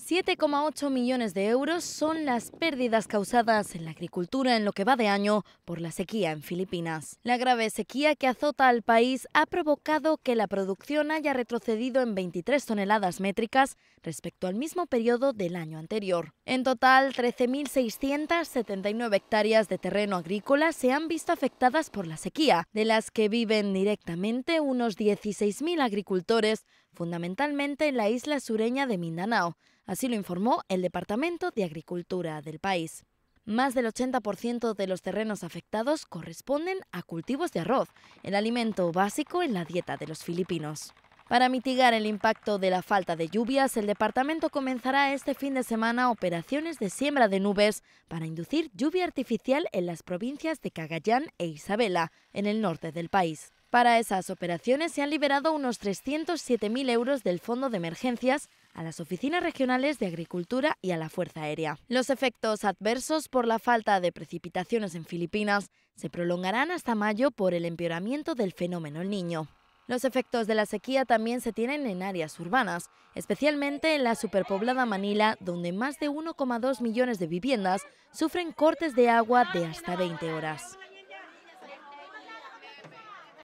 7,8 millones de euros son las pérdidas causadas en la agricultura en lo que va de año por la sequía en Filipinas. La grave sequía que azota al país ha provocado que la producción haya retrocedido en 23 toneladas métricas respecto al mismo periodo del año anterior. En total, 13.679 hectáreas de terreno agrícola se han visto afectadas por la sequía, de las que viven directamente unos 16.000 agricultores, fundamentalmente en la isla sureña de Mindanao Así lo informó el Departamento de Agricultura del país. Más del 80% de los terrenos afectados corresponden a cultivos de arroz, el alimento básico en la dieta de los filipinos. Para mitigar el impacto de la falta de lluvias, el departamento comenzará este fin de semana operaciones de siembra de nubes para inducir lluvia artificial en las provincias de Cagayán e Isabela, en el norte del país. Para esas operaciones se han liberado unos 307.000 euros del Fondo de Emergencias a las oficinas regionales de Agricultura y a la Fuerza Aérea. Los efectos adversos por la falta de precipitaciones en Filipinas se prolongarán hasta mayo por el empeoramiento del fenómeno Niño. Los efectos de la sequía también se tienen en áreas urbanas, especialmente en la superpoblada Manila, donde más de 1,2 millones de viviendas sufren cortes de agua de hasta 20 horas.